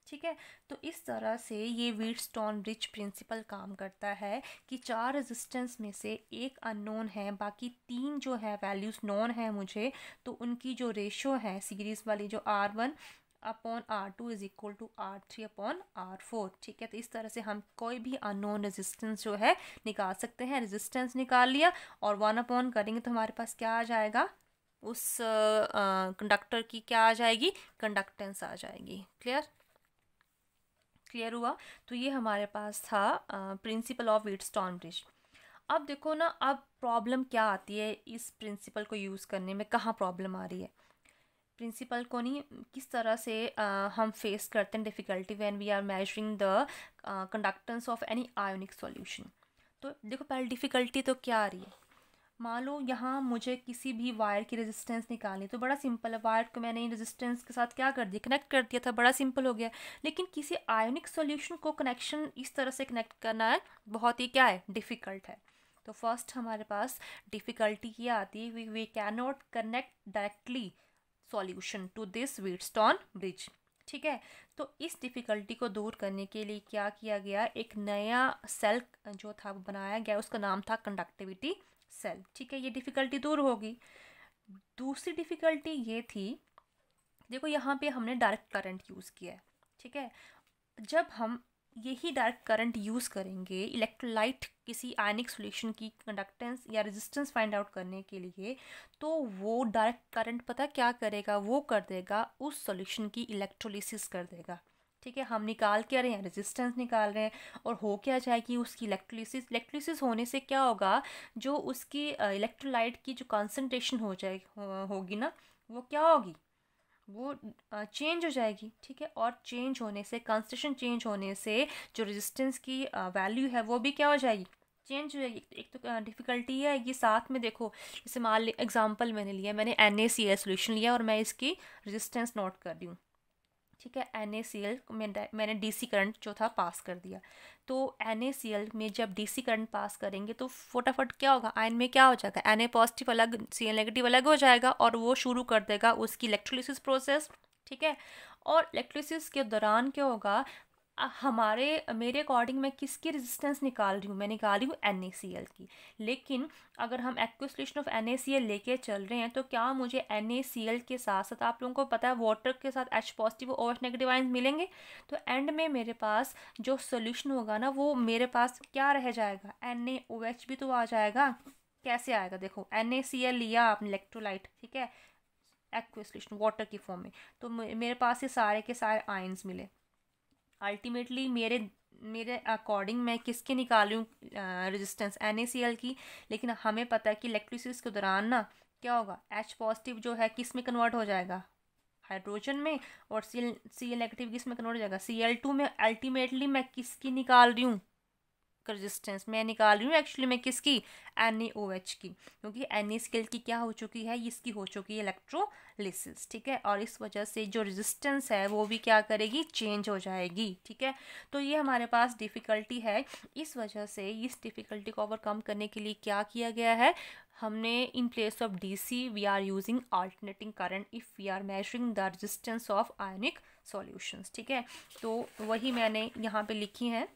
ठीक है तो इस तरह से ये वीट स्टोन रिच प्रिंसिपल काम करता है कि चार रेजिस्टेंस में से एक अननोन है बाकी तीन जो है वैल्यूज़ नॉन है मुझे तो उनकी जो रेशो है सीरीज़ वाली जो R one upon R two is equal to R three upon R four ठीक है तो इस तरह से हम कोई भी अननोन रेजिस्टेंस जो है निकाल सकते हैं रेजिस्टेंस निकाल लिया और वन अपॉन करेंगे तो हमारे पास क्या आ जाएगा उस कंडक्टर की क्या आ जाएगी कंडक्टेंस आ जाएगी क्लियर क्लियर हुआ तो ये हमारे पास था principle of Wheatstone bridge अब देखो ना अब प्रॉब्लम क्या आती है इस प्रिंसिपल को यूज़ करने में कहाँ प्रॉब्लम आ रही है प्रिंसिपल को नहीं किस तरह से आ, हम फेस करते हैं difficulty when we are measuring the conductance of any ionic solution तो देखो पहले डिफ़िकल्टी तो क्या आ रही है मान लो यहाँ मुझे किसी भी वायर की रेजिस्टेंस निकालनी तो बड़ा सिंपल है वायर को मैंने रेजिस्टेंस के साथ क्या कर दिया कनेक्ट कर दिया था बड़ा सिंपल हो गया लेकिन किसी आयोनिक सॉल्यूशन को कनेक्शन इस तरह से कनेक्ट करना है बहुत ही क्या है डिफ़िकल्ट है तो फर्स्ट हमारे पास डिफ़िकल्टी ये आती है we we can not connect directly solution to this Wheatstone bridge ठीक है तो इस डिफ़िकल्टी को दूर करने के लिए क्या किया गया एक नया सेल जो था वो बनाया गया उसका नाम था कंडक्टिविटी सेल ठीक है ये डिफ़िकल्टी दूर होगी दूसरी डिफ़िकल्टी ये थी देखो यहाँ पे हमने डायरेक्ट करंट यूज़ किया है ठीक है जब हम यही डायरेक्ट करंट यूज़ करेंगे इलेक्ट्रोलाइट किसी आयनिक सॉल्यूशन की कंडक्टेंस या रेजिस्टेंस फाइंड आउट करने के लिए तो वो डायरेक्ट करंट पता क्या करेगा वो कर देगा उस सॉल्यूशन की इलेक्ट्रोलिसिस कर देगा ठीक है हम निकाल क्या रहे हैं रेजिस्टेंस निकाल रहे हैं और हो क्या जाएगी उसकी इलेक्ट्रोलिसिस इलेक्ट्रोलिसिस होने से क्या होगा जो उसकी इलेक्ट्रोलाइट की जो कॉन्सेंट्रेशन हो जाए होगी ना वो क्या होगी वो चेंज हो जाएगी ठीक है और चेंज होने से कॉन्सेंट्रेशन चेंज होने से जो रेजिस्टेंस की वैल्यू है वो भी क्या हो जाएगी चेंज हो जाएगी एक तो डिफ़िकल्टी है कि साथ में देखो जैसे मान ली एग्जाम्पल मैंने लिया मैंने N A C a solution लिया और मैं इसकी रेजिस्टेंस नोट कर रही हूँ ठीक है एन ए सी एल मैंने डी सी करंट जो था पास कर दिया तो एन ए सी एल में जब डी सी करंट पास करेंगे तो फटाफट क्या होगा आयन में क्या हो जाएगा एन ए पॉजिटिव अलग सी एल नेगेटिव अलग हो जाएगा और वो शुरू कर देगा उसकी इलेक्ट्रोलिसिस प्रोसेस ठीक है और इलेक्ट्रोलिसिस के दौरान क्या होगा हमारे मेरे अकॉर्डिंग मैं किसकी रेजिस्टेंस निकाल रही हूँ मैं निकाल रही हूँ एन की लेकिन अगर हम एक्विस्टेशन ऑफ एन लेके चल रहे हैं तो क्या मुझे एन के साथ साथ आप लोगों को पता है वाटर के साथ एच पॉजिटिव और नेगेटिव आइंस मिलेंगे तो एंड में मेरे पास जो सोल्यूशन होगा ना वो मेरे पास क्या रह जाएगा एन भी तो आ जाएगा कैसे आएगा देखो एन लिया आपने इलेक्ट्रोलाइट ठीक है एक्विस्टेशन वाटर की फॉर्म में तो मेरे पास ये सारे के सारे आइंस मिले अल्टीमेटली मेरे मेरे अकॉर्डिंग मैं किसके निकाल निकालूँ रेजिस्टेंस एन की लेकिन हमें पता है कि इलेक्ट्रिसिस के दौरान ना क्या होगा एच पॉजिटिव जो है किस में कन्वर्ट हो जाएगा हाइड्रोजन में और सी सी एल नेगेटिव किस में कन्वर्ट हो जाएगा सी एल टू में अल्टीमेटली मैं किसकी निकाल रही हूँ रजिस्टेंस मैं निकाल रही हूँ एक्चुअली मैं किसकी एन एच e की क्योंकि एन स्केल e की क्या हो चुकी है इसकी हो चुकी है इलेक्ट्रोलिसिस ठीक है और इस वजह से जो रजिस्टेंस है वो भी क्या करेगी चेंज हो जाएगी ठीक है तो ये हमारे पास डिफ़िकल्टी है इस वजह से इस डिफ़िकल्टी को ओवरकम करने के लिए क्या किया गया है हमने in place of DC we are using alternating current if we are measuring the resistance of ionic solutions ठीक है तो वही मैंने यहाँ पे लिखी हैं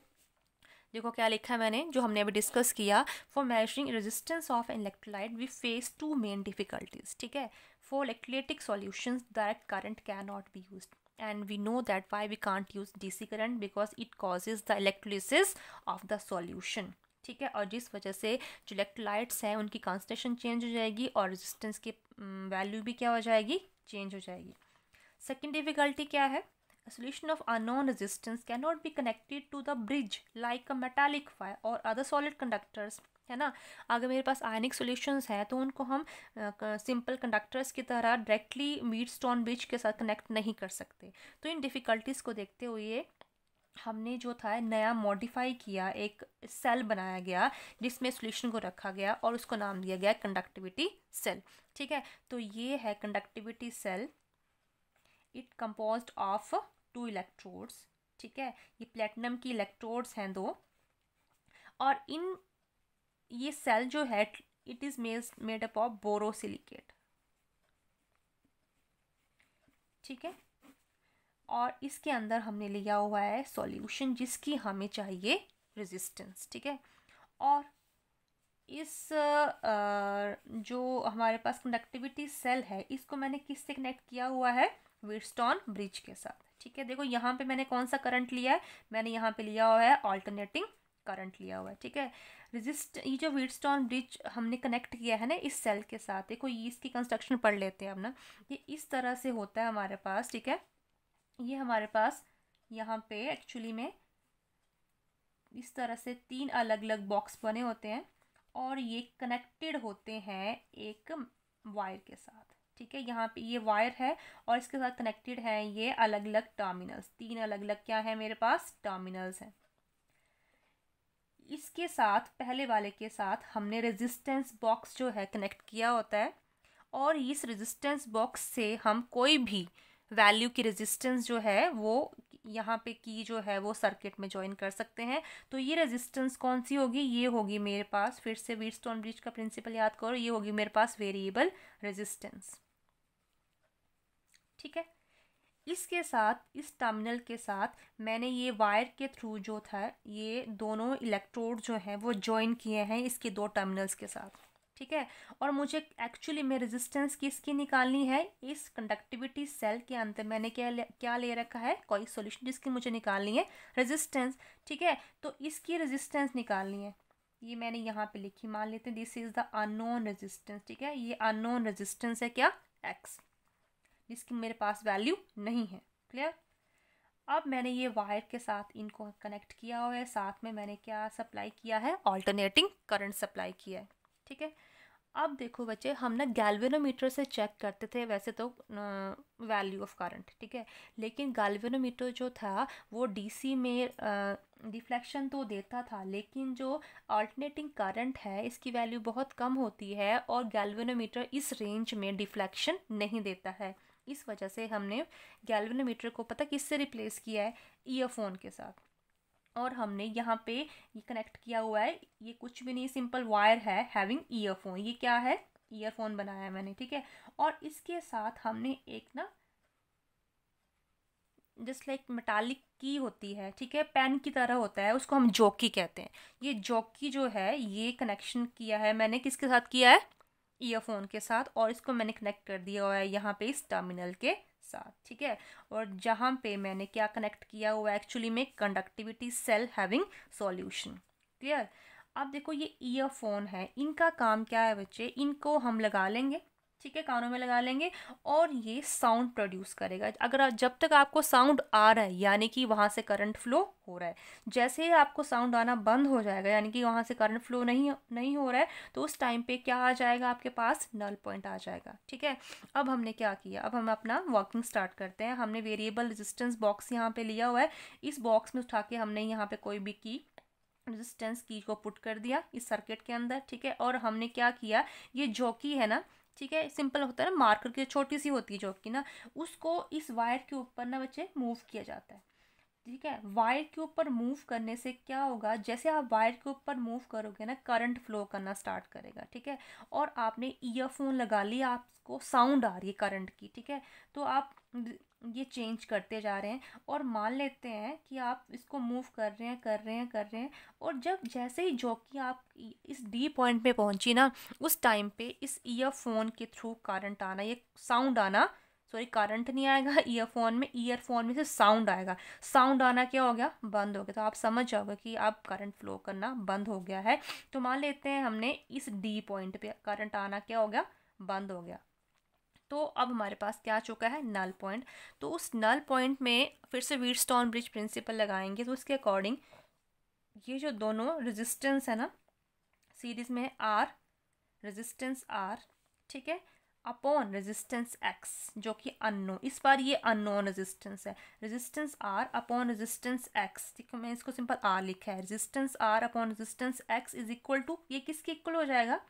देखो क्या लिखा है मैंने जो हमने अभी डिस्कस किया for measuring resistance of electrolyte we face two main difficulties ठीक है for electrolytic solutions direct current can not be use and we know that why we can't use DC current because it causes the electrolysis of the solution ठीक है और जिस वजह से जो electrolytes हैं उनकी कॉन्सेंट्रेशन चेंज हो जाएगी और रेजिस्टेंस की वैल्यू भी क्या हो जाएगी चेंज हो जाएगी सेकेंड डिफ़िकल्टी क्या है A solution of unknown resistance cannot be connected to the bridge like a metallic wire or other solid conductors है ना अगर मेरे पास आयनिक सॉल्यूशंस हैं तो उनको हम सिंपल कंडक्टर्स की तरह डायरेक्टली मीट स्टोन ब्रिज के साथ कनेक्ट नहीं कर सकते तो इन डिफ़िकल्टीज़ को देखते हुए हमने जो था नया मॉडिफाई किया एक सेल बनाया गया जिसमें सॉल्यूशन को रखा गया और उसको नाम दिया गया कंडक्टिविटी सेल ठीक है तो ये है conductivity cell it compose of two electrodes ठीक है ये प्लेटिनम की इलेक्ट्रोड्स हैं दो और इन ये सेल जो है इट इज़ मेज मेड अप ऑफ बोरोसिलिकेट ठीक है और इसके अंदर हमने लिया हुआ है सॉल्यूशन जिसकी हमें चाहिए रेजिस्टेंस ठीक है और इस जो हमारे पास कंडक्टिविटी सेल है इसको मैंने किससे कनेक्ट किया हुआ है वीटस्टॉन ब्रिज के साथ ठीक है देखो यहाँ पे मैंने कौन सा करंट लिया है मैंने यहाँ पे लिया हुआ है ऑल्टरनेटिंग करंट लिया हुआ है ठीक है रजिस्ट ये जो वीटस्टॉन ब्रिज हमने कनेक्ट किया है ना इस सेल के साथ देखो ये इसकी कंस्ट्रक्शन पढ़ लेते हैं हम ये इस तरह से होता है हमारे पास ठीक है ये हमारे पास यहाँ पे एक्चुअली में इस तरह से तीन अलग अलग बॉक्स बने होते हैं और ये कनेक्टेड होते हैं एक वायर के साथ ठीक है यहाँ पे ये वायर है और इसके साथ कनेक्टेड है ये अलग अलग टर्मिनल्स तीन अलग अलग क्या है मेरे पास टर्मिनल्स हैं इसके साथ पहले वाले के साथ हमने रेजिस्टेंस बॉक्स जो है कनेक्ट किया होता है और इस रेजिस्टेंस बॉक्स से हम कोई भी वैल्यू की रेजिस्टेंस जो है वो यहाँ पे की जो है वो सर्किट में ज्वाइन कर सकते हैं तो ये रेजिस्टेंस कौन सी होगी ये होगी मेरे पास फिर से स्टोन ब्रिज का प्रिंसिपल याद करो ये होगी मेरे पास वेरिएबल रेजिस्टेंस ठीक है इसके साथ इस टर्मिनल के साथ मैंने ये वायर के थ्रू जो था ये दोनों इलेक्ट्रोड जो हैं वो ज्वाइन किए हैं इसके दो टर्मिनल्स के साथ ठीक है और मुझे एक्चुअली में रेजिस्टेंस किसकी निकालनी है इस कंडक्टिविटी सेल के अंदर मैंने क्या ले, क्या ले रखा है कोई सॉल्यूशन जिसकी मुझे निकालनी है रेजिस्टेंस ठीक है तो इसकी रेजिस्टेंस निकालनी है ये मैंने यहाँ पे लिखी मान लेते हैं this is the unknown resistance ठीक है ये अनोन रेजिस्टेंस है क्या एक्स जिसकी मेरे पास वैल्यू नहीं है क्लियर अब मैंने ये वायर के साथ इनको कनेक्ट किया हुआ है साथ में मैंने क्या सप्लाई किया है ऑल्टरनेटिंग करंट सप्लाई किया है ठीक है अब देखो बच्चे हम ना गैल्वेनोमीटर से चेक करते थे वैसे तो वैल्यू ऑफ करंट ठीक है लेकिन गैल्वेनोमीटर जो था वो डीसी में डिफ्लेक्शन तो देता था लेकिन जो अल्टरनेटिंग करंट है इसकी वैल्यू बहुत कम होती है और गैल्वेनोमीटर इस रेंज में डिफ्लेक्शन नहीं देता है इस वजह से हमने गैल्वेनोमीटर को पता किससे रिप्लेस किया है ईयरफोन के साथ और हमने यहाँ पे ये कनेक्ट किया हुआ है ये कुछ भी नहीं सिंपल वायर है हैविंग ईयरफोन ये क्या है ईयरफोन बनाया है मैंने ठीक है और इसके साथ हमने एक ना जस्ट लाइक मेटालिक की होती है ठीक है पेन की तरह होता है उसको हम जॉकी कहते हैं ये जॉकी जो है ये कनेक्शन किया है मैंने किसके साथ किया है ईयरफोन के साथ और इसको मैंने कनेक्ट कर दिया हुआ है यहाँ पे इस टर्मिनल के साथ ठीक है और जहाँ पे मैंने क्या कनेक्ट किया हुआ एक्चुअली में conductivity cell having solution clear अब देखो ये ईयरफोन है इनका काम क्या है बच्चे इनको हम लगा लेंगे ठीक है कानों में लगा लेंगे और ये साउंड प्रोड्यूस करेगा अगर जब तक आपको साउंड आ रहा है यानी कि वहाँ से करंट फ्लो हो रहा है जैसे ही आपको साउंड आना बंद हो जाएगा यानी कि वहाँ से करंट फ्लो नहीं नहीं हो रहा है तो उस टाइम पे क्या आ जाएगा आपके पास नल पॉइंट आ जाएगा ठीक है अब हमने क्या किया अब हम अपना वॉकिंग स्टार्ट करते हैं हमने वेरिएबल रजिस्टेंस बॉक्स यहाँ पर लिया हुआ है इस बॉक्स में उठा के हमने यहाँ पर कोई भी की रजिस्टेंस की को पुट कर दिया इस सर्किट के अंदर ठीक है और हमने क्या किया ये जॉकी है ना ठीक है सिंपल होता है ना मार्कर की छोटी सी होती है जो कि ना उसको इस वायर के ऊपर ना बच्चे मूव किया जाता है ठीक है वायर के ऊपर मूव करने से क्या होगा जैसे आप वायर के ऊपर मूव करोगे ना करंट फ्लो करना स्टार्ट करेगा ठीक है और आपने ईयरफोन लगा लिया आपको साउंड आ रही है करंट की ठीक है तो आप ये चेंज करते जा रहे हैं और मान लेते हैं कि आप इसको मूव कर रहे हैं कर रहे हैं कर रहे हैं और जब जैसे ही जॉकी आप इस डी पॉइंट पे पहुंची ना उस टाइम पे इस ईयरफोन के थ्रू करंट आना ये साउंड आना सॉरी करंट नहीं आएगा ईयरफोन में ईयरफोन में से साउंड आएगा साउंड आना क्या हो गया बंद हो गया तो आप समझ जाओगे कि आप करंट फ्लो करना बंद हो गया है तो मान लेते हैं हमने इस डी पॉइंट पे करंट आना क्या हो गया बंद हो गया तो अब हमारे पास क्या आ चुका है नल पॉइंट तो उस नल पॉइंट में फिर से वीटस्टोन ब्रिज प्रिंसिपल लगाएंगे तो उसके अकॉर्डिंग ये जो दोनों रेजिस्टेंस है ना सीरीज़ में आर रेजिस्टेंस आर ठीक है अपॉन रेजिस्टेंस एक्स जो कि अननोन इस बार ये अननोन रेजिस्टेंस है resistance R upon resistance X देखो मैं मैंने इसको सिंपल आर लिखा है resistance R upon resistance X is equal to ये किसके इक्वल हो जाएगा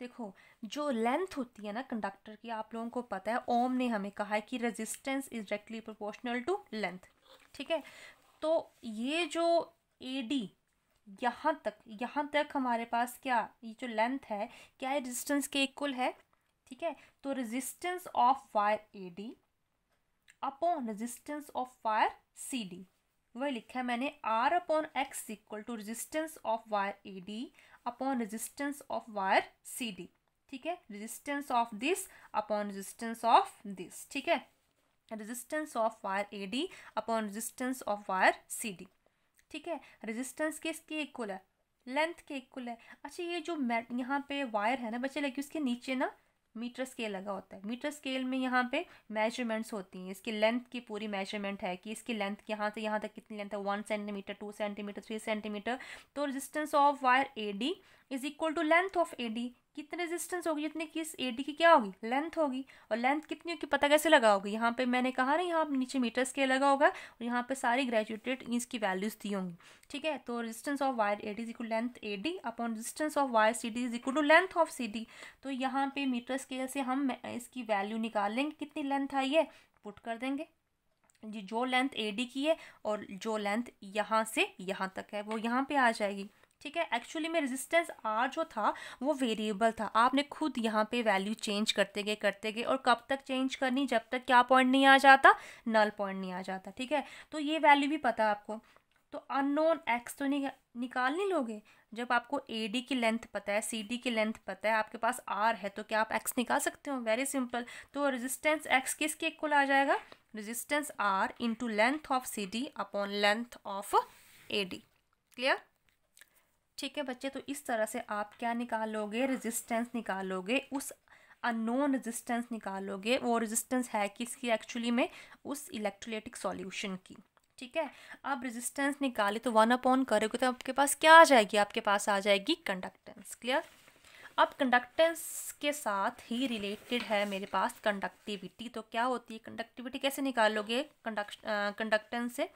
देखो जो लेंथ होती है ना कंडक्टर की आप लोगों को पता है ओम ने हमें कहा है कि resistance is directly proportional to length ठीक है तो ये जो ए डी यहाँ तक यहाँ तक हमारे पास क्या ये जो लेंथ है क्या ये रेजिस्टेंस के इक्वल है ठीक है तो resistance of wire A D upon resistance of wire C D वही लिखा है मैंने R upon X equal to resistance of wire A D upon resistance of wire C D ठीक है resistance of this upon resistance of this ठीक है resistance of wire A D upon resistance of wire C D ठीक है resistance किसके equal है length के equal है अच्छा ये जो मैट यहाँ पे वायर है ना बच्चे लगे उसके नीचे ना मीटर स्केल लगा होता है मीटर स्केल में यहाँ पे मेजरमेंट्स होती हैं इसकी लेंथ की पूरी मेजरमेंट है कि इसकी लेंथ यहाँ से यहाँ तक कितनी लेंथ है one centimetre two centimetre three centimetre तो resistance of wire A D is equal to length of A D कितने रेजिस्टेंस होगी जितने किस ए डी की क्या होगी लेंथ होगी और लेंथ कितनी होगी पता कैसे लगा होगी यहाँ पे मैंने कहा ना यहाँ नीचे मीटर स्केल लगा होगा और यहाँ पे सारी ग्रेजुएटेड इसकी वैल्यूज दी होंगी ठीक है तो resistance of wire A D is equal length A D upon resistance of wire C D is equal to length of C D तो यहाँ पे मीटर स्केल से हम इसकी वैल्यू निकाल लेंगे कितनी लेंथ आई है पुट कर देंगे जी जो लेंथ ए डी की है और जो लेंथ यहाँ से यहाँ तक है वो यहाँ पे आ जाएगी ठीक है एक्चुअली में रेजिस्टेंस आर जो था वो वेरिएबल था आपने खुद यहाँ पे वैल्यू चेंज करते गए करते गए और कब तक चेंज करनी जब तक क्या पॉइंट नहीं आ जाता नल पॉइंट नहीं आ जाता ठीक है तो ये वैल्यू भी पता आपको तो अननोन एक्स तो नहीं निकाल नहीं लोगे जब आपको ए डी की लेंथ पता है सी डी की लेंथ पता है आपके पास आर है तो क्या आप एक्स निकाल सकते हो वेरी सिंपल तो रेजिस्टेंस एक्स किसके इक्वल आ जाएगा resistance R into length of C D upon length of A D clear ठीक है बच्चे तो इस तरह से आप क्या निकालोगे रेजिस्टेंस निकालोगे उस अननोन रेजिस्टेंस निकालोगे वो रेजिस्टेंस है किसकी एक्चुअली में उस इलेक्ट्रोलिटिक सॉल्यूशन की ठीक है अब रेजिस्टेंस निकाले तो वन अपॉन करोगे तो आपके पास क्या आ जाएगी आपके पास आ जाएगी कंडक्टेंस क्लियर अब कंडक्टेंस के साथ ही रिलेटेड है मेरे पास कंडक्टिविटी तो क्या होती है कंडक्टिविटी कैसे निकालोगे कंडक्ट कंडक्टेंस से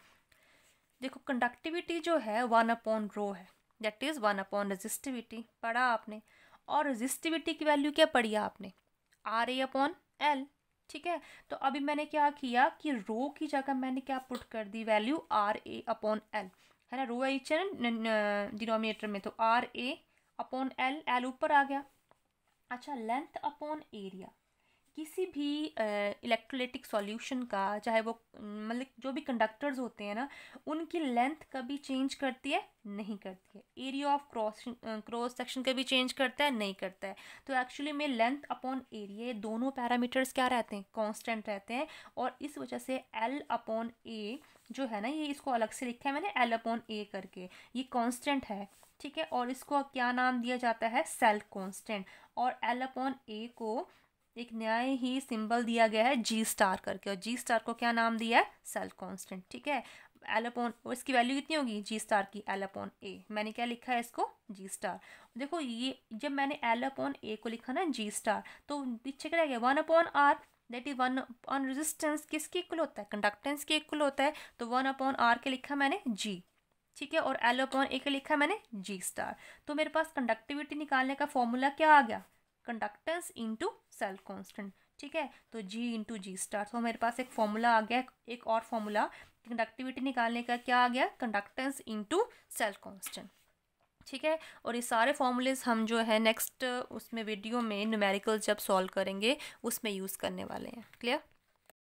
देखो कंडक्टिविटी जो है वन अपॉन रो है that is one upon resistivity पढ़ा आपने और रजिस्टिविटी की वैल्यू क्या पढ़ी आपने आर ए अपॉन एल ठीक है तो अभी मैंने क्या किया कि रो की जगह मैंने क्या पुट कर दी value R A upon L है ना रो एच डिनोमिनेटर में तो R A upon L L ऊपर आ गया अच्छा लेंथ अपॉन एरिया किसी भी इलेक्ट्रोलिटिक सॉल्यूशन का चाहे वो मतलब जो भी कंडक्टर्स होते हैं ना उनकी लेंथ कभी चेंज करती है नहीं करती है area of cross cross section कभी चेंज करता है नहीं करता है तो एक्चुअली में लेंथ अपॉन एरिया दोनों पैरामीटर्स क्या रहते हैं कांस्टेंट रहते हैं और इस वजह से एल अपॉन ए जो है ना ये इसको अलग से लिखा है मैंने एल अपॉन ए करके ये कॉन्स्टेंट है ठीक है और इसको क्या नाम दिया जाता है सेल कॉन्स्टेंट और एल अपॉन ए को एक नया ही सिंबल दिया गया है जी स्टार करके और जी स्टार को क्या नाम दिया है सेल कॉन्स्टेंट ठीक है एल अपॉन और इसकी वैल्यू कितनी होगी जी स्टार की एल अपॉन ए मैंने क्या लिखा है इसको जी स्टार देखो ये जब मैंने एल अपॉन ए को लिखा ना जी स्टार तो पीछे क्या गया one upon R that is one upon resistance किसके इक्वल होता है कंडक्टेंस के इक्वल होता है तो वन अपॉन आर के लिखा मैंने जी ठीक है और एल अपॉन ए के लिखा मैंने जी स्टार तो मेरे पास कंडक्टिविटी निकालने का फॉर्मूला क्या आ गया कंडक्टेंस इंटू सेल्फ कॉन्स्टेंट ठीक है तो जी इंटू जी स्टार तो मेरे पास एक फॉर्मूला आ गया एक और फॉर्मूला कंडक्टिविटी निकालने का क्या आ गया कंडक्टेंस इंटू सेल्फ कॉन्स्टेंट ठीक है और ये सारे फॉर्मूलेज हम जो है नेक्स्ट उसमें वीडियो में न्यूमेरिकल जब सॉल्व करेंगे उसमें यूज़ करने वाले हैं क्लियर